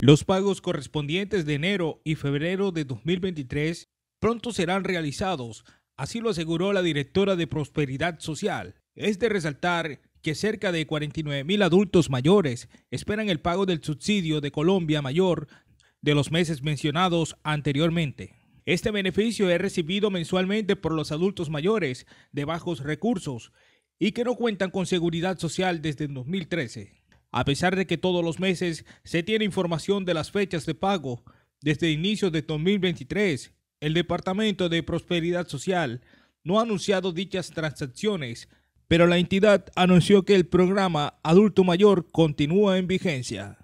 Los pagos correspondientes de enero y febrero de 2023 pronto serán realizados, así lo aseguró la directora de Prosperidad Social. Es de resaltar que cerca de 49 mil adultos mayores esperan el pago del subsidio de Colombia Mayor de los meses mencionados anteriormente. Este beneficio es recibido mensualmente por los adultos mayores de bajos recursos y que no cuentan con seguridad social desde 2013. A pesar de que todos los meses se tiene información de las fechas de pago, desde inicios de 2023, el Departamento de Prosperidad Social no ha anunciado dichas transacciones, pero la entidad anunció que el programa Adulto Mayor continúa en vigencia.